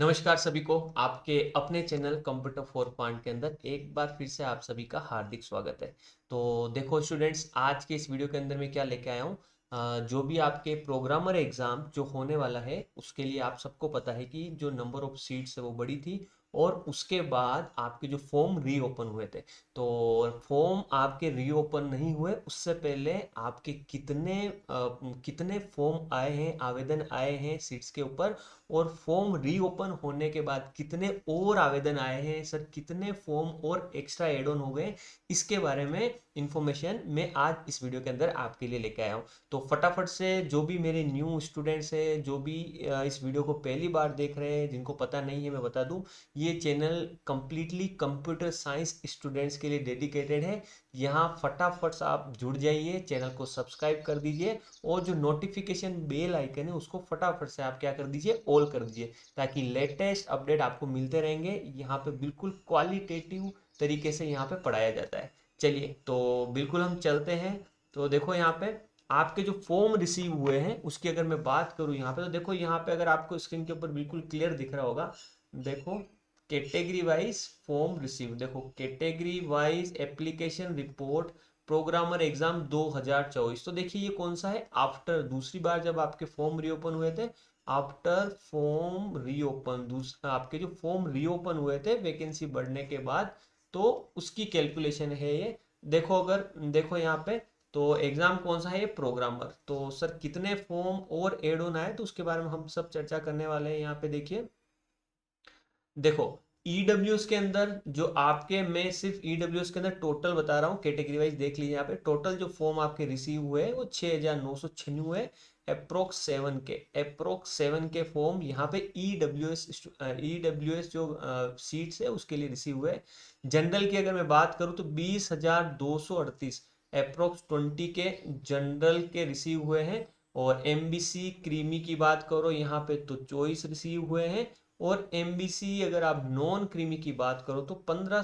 नमस्कार सभी को आपके अपने चैनल कंप्यूटर फोर पॉइंट के अंदर एक बार फिर से आप सभी का हार्दिक स्वागत है तो देखो स्टूडेंट्स आज के इस वीडियो के अंदर मैं क्या लेके आया हूँ जो भी आपके प्रोग्रामर एग्जाम जो होने वाला है उसके लिए आप सबको पता है कि जो नंबर ऑफ सीट्स है वो बड़ी थी और उसके बाद आपके जो फॉर्म रीओपन हुए थे तो फॉर्म आपके रीओपन नहीं हुए उससे पहले आपके कितने आ, कितने फॉर्म आए हैं आवेदन आए हैं सीट्स के ऊपर और फॉर्म रीओपन होने के बाद कितने और आवेदन आए हैं सर कितने फॉर्म और एक्स्ट्रा एड ऑन हो गए इसके बारे में इंफॉर्मेशन मैं आज इस वीडियो के अंदर आपके लिए लेके आया हूँ तो फटाफट से जो भी मेरे न्यू स्टूडेंट्स हैं जो भी इस वीडियो को पहली बार देख रहे हैं जिनको पता नहीं है मैं बता दूँ ये channel completely computer science students के लिए डेडिकेटेड है यहाँ फटाफट से आप जुड़ जाइए चैनल को सब्सक्राइब कर दीजिए और जो नोटिफिकेशन बेल आइकन है उसको फटाफट से आप क्या कर दीजिए ऑल कर दीजिए ताकि लेटेस्ट अपडेट आपको मिलते रहेंगे यहाँ पे बिल्कुल क्वालिटेटिव तरीके से यहाँ पे पढ़ाया जाता है चलिए तो बिल्कुल हम चलते हैं तो देखो यहाँ पे आपके जो फॉर्म रिसीव हुए हैं उसकी अगर मैं बात करूँ यहाँ पे तो देखो यहाँ पे अगर आपको स्क्रीन के ऊपर बिल्कुल क्लियर दिख रहा होगा देखो कैटेगरी वाइज फॉर्म रिसीव देखो category wise application report programmer exam 2024 तो देखिए ये कौन सा है आफ्टर दूसरी बार जब आपके फॉर्म रीओपन हुए थे आफ्टर फॉर्म रीओपन आपके जो फॉर्म रीओपन हुए थे वैकेंसी बढ़ने के बाद तो उसकी कैलकुलेशन है ये देखो अगर देखो यहाँ पे तो एग्जाम कौन सा है ये प्रोग्रामर तो सर कितने फॉर्म और एड ऑन आए तो उसके बारे में हम सब चर्चा करने वाले हैं यहाँ पे देखिए देखो ईडब्ल्यू e के अंदर जो आपके मैं सिर्फ ईडब्ल्यू e के अंदर टोटल बता रहा हूँ कैटेगरी वाइज देख लीजिए यहाँ पे टोटल जो फॉर्म आपके रिसीव हुए वो छः हज़ार नौ सौ छियानवे approx seven K approx seven K form यहाँ पे ई एस ई एस जो सीट्स है उसके लिए रिसीव हुए जनरल की अगर मैं बात करूँ तो बीस हज़ार दो सौ अड़तीस अप्रोक्स ट्वेंटी के जनरल के रिसीव हुए हैं और एम बी सी क्रीमी की बात करो यहाँ पे तो चॉइस रिसीव हुए हैं और एम अगर आप नॉन क्रीमी की बात करो तो पंद्रह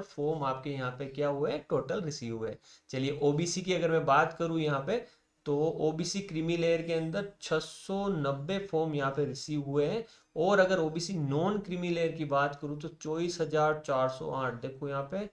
फॉर्म आपके यहाँ पे क्या हुए टोटल रिसीव हुए चलिए ओबीसी की अगर मैं बात करूँ यहाँ पे तो ओबीसी क्रीमी लेयर के अंदर 690 फॉर्म यहाँ पे रिसीव हुए हैं और अगर ओबीसी नॉन क्रीमी लेयर की बात करूँ तो चौबीस हजार चार सौ आठ देखो यहाँ पे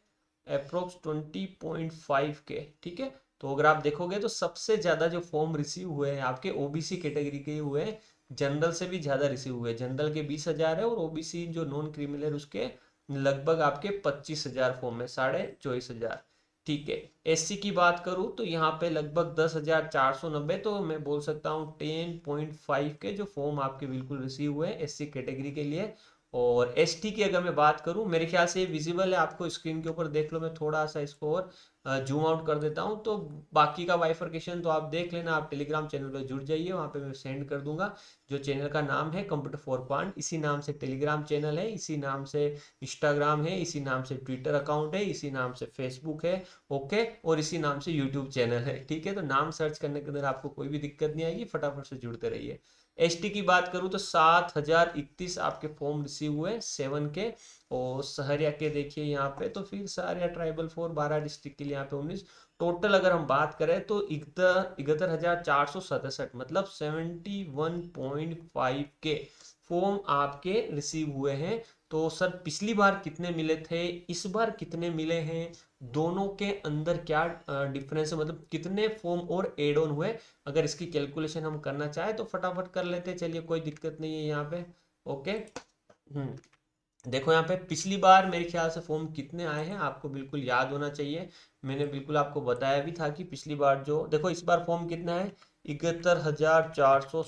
अप्रोक्स फाइव के ठीक है तो अगर आप देखोगे तो सबसे ज़्यादा जो फॉर्म रिसीव हुए हैं आपके ओबीसी कैटेगरी के हुए हैं जनरल से भी ज़्यादा रिसीव हुए जनरल के बीस हज़ार है और ओबीसी जो नॉन क्रिमिनल है उसके लगभग आपके पच्चीस हज़ार फॉर्म है साढ़े चौबीस हज़ार ठीक है एस की बात करूँ तो यहाँ पे लगभग दस हज़ार चार सौ नब्बे तो मैं बोल सकता हूँ टेन पॉइंट फाइव के जो फॉर्म आपके बिल्कुल रिसीव हुए सी कैटेगरी के लिए और एस की अगर मैं बात करूं मेरे ख्याल से विजिबल है आपको स्क्रीन के ऊपर देख लो मैं थोड़ा सा इसको और जूम आउट कर देता हूं तो बाकी का वाइफरकेशन तो आप देख लेना आप टेलीग्राम चैनल पर जुड़ जाइए वहां पे मैं सेंड कर दूंगा जो चैनल का नाम है कंप्यूटर फोर पॉइंट इसी नाम से टेलीग्राम चैनल है इसी नाम से इंस्टाग्राम है इसी नाम से ट्विटर अकाउंट है इसी नाम से फेसबुक है ओके और इसी नाम से यूट्यूब चैनल है ठीक है तो नाम सर्च करने के अंदर आपको कोई भी दिक्कत नहीं आएगी फटाफट से जुड़ते रहिए एसटी की बात करूँ तो सात हजार इकतीस आपके फॉर्म रिसीव हुए सेवन के और सहरिया के देखिए यहाँ पे तो फिर सहरिया ट्राइबल फोर बारह डिस्ट्रिक्ट के लिए यहाँ पे उन्नीस टोटल अगर हम बात करें तो इकहत्तर हजार चार सौ सतसठ मतलब seventy one point five K form आपके रिसीव हुए हैं तो सर पिछली बार कितने मिले थे इस बार कितने मिले हैं दोनों के अंदर क्या डिफरेंस है मतलब कितने फॉर्म और एड ऑन हुए अगर इसकी कैलकुलेशन हम करना चाहें तो फटाफट कर लेते हैं चलिए कोई दिक्कत नहीं है यहाँ पे ओके हम्म देखो यहाँ पे पिछली बार मेरे ख्याल से फॉर्म कितने आए हैं आपको बिल्कुल याद होना चाहिए मैंने बिल्कुल आपको बताया भी था कि पिछली बार जो देखो इस बार फॉर्म कितना है इकहत्तर हजार चार सौ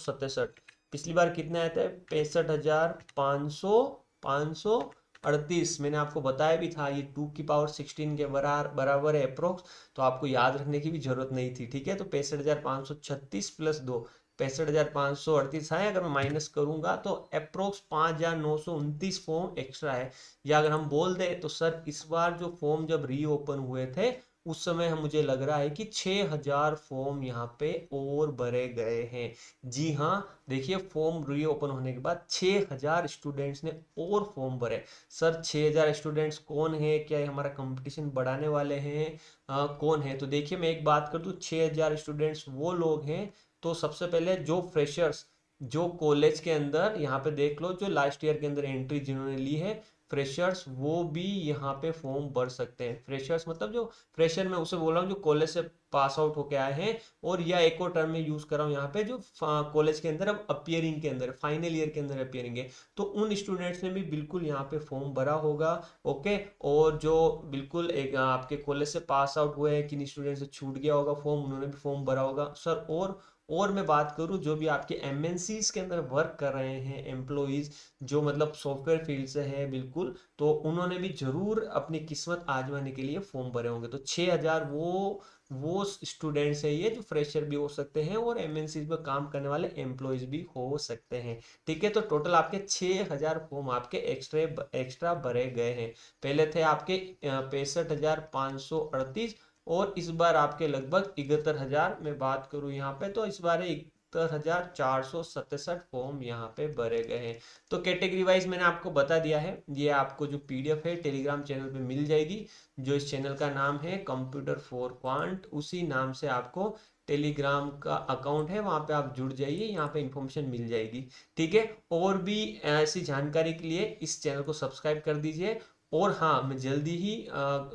पिछली बार कितने आए थे पैंसठ हजार पाँच सौ पाँच सौ अड़तीस मैंने आपको बताया भी था ये टू की पावर सिक्सटीन के बराबर बराबर है अप्रोक्स तो आपको याद रखने की भी जरूरत नहीं थी ठीक है तो पैंसठ हज़ार पाँच सौ छत्तीस प्लस दो पैंसठ हज़ार पाँच सौ अड़तीस आए हाँ, अगर मैं माइनस करूंगा तो अप्रोक्स पाँच हज़ार नौ सौ उनतीस फॉर्म एक्स्ट्रा है या अगर हम बोल दें तो सर इस बार जो फॉर्म जब रीओपन हुए थे उस समय हम मुझे लग रहा है कि 6000 फॉर्म यहाँ पे और भरे गए हैं जी हाँ देखिए फॉर्म ओपन होने के बाद 6000 स्टूडेंट्स ने और फॉर्म भरे सर 6000 स्टूडेंट्स कौन है क्या है हमारा कंपटीशन बढ़ाने वाले हैं कौन है तो देखिए मैं एक बात कर दूँ 6000 स्टूडेंट्स वो लोग हैं तो सबसे पहले जो फ्रेशर्स जो कॉलेज के अंदर यहाँ पे देख लो जो लास्ट ईयर के अंदर एंट्री जिन्होंने ली है फ्रेशर्स वो भी यहाँ पे फॉर्म भर सकते हैं फ्रेशर्स मतलब जो फ्रेशर में उसे बोल रहा हूँ जो कॉलेज से पास आउट होके आए हैं और या एक और टर्म में यूज कर रहा हूँ यहाँ पे जो कॉलेज के अंदर अब अपियरिंग के अंदर फाइनल ईयर के अंदर अपियरिंग है तो उन स्टूडेंट्स ने भी बिल्कुल यहाँ पे फॉर्म भरा होगा ओके और जो बिल्कुल एक आपके कॉलेज से पास आउट हुए हैं किन स्टूडेंट से छूट गया होगा फॉर्म उन्होंने भी फॉर्म भरा होगा सर और और मैं बात करूं जो भी आपके एम के अंदर वर्क कर रहे हैं एम्प्लॉज जो मतलब सॉफ्टवेयर फील्ड से है बिल्कुल तो उन्होंने भी ज़रूर अपनी किस्मत आजमाने के लिए फॉर्म भरे होंगे तो 6000 हज़ार वो वो स्टूडेंट्स है ये जो फ्रेशर भी हो सकते हैं और एम में काम करने वाले एम्प्लॉयज़ भी हो सकते हैं ठीक है तो टोटल आपके छः हज़ार फॉर्म आपके एक्स्ट्रा एक्स्ट्रा भरे गए हैं पहले थे आपके पैंसठ हज़ार पाँच सौ अड़तीस और इस बार आपके लगभग इकहत्तर हज़ार में बात करूं यहाँ पे तो इस बार इकहत्तर हज़ार चार सौ सतसठ फॉर्म यहाँ पे भरे गए हैं तो कैटेगरी वाइज मैंने आपको बता दिया है ये आपको जो पीडीएफ है टेलीग्राम चैनल पे मिल जाएगी जो इस चैनल का नाम है कंप्यूटर फोर क्वांट उसी नाम से आपको टेलीग्राम का अकाउंट है वहाँ पे आप जुड़ जाइए यहाँ पे इंफॉर्मेशन मिल जाएगी ठीक है और भी ऐसी जानकारी के लिए इस चैनल को सब्सक्राइब कर दीजिए और हाँ मैं जल्दी ही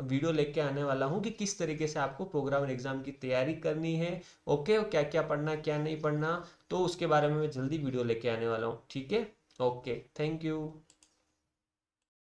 वीडियो लेके आने वाला हूँ कि किस तरीके से आपको प्रोग्राम एग्ज़ाम की तैयारी करनी है ओके और क्या क्या पढ़ना क्या नहीं पढ़ना तो उसके बारे में मैं जल्दी वीडियो लेके आने वाला हूँ ठीक है ओके थैंक यू